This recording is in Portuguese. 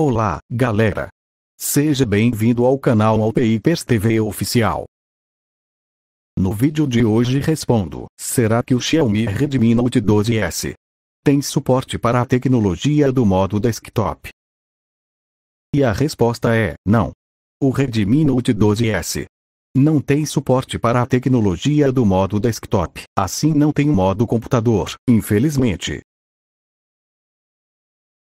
Olá, galera! Seja bem-vindo ao canal Alpeipers TV Oficial. No vídeo de hoje respondo, será que o Xiaomi Redmi Note 12S tem suporte para a tecnologia do modo desktop? E a resposta é, não. O Redmi Note 12S não tem suporte para a tecnologia do modo desktop, assim não tem o modo computador, infelizmente.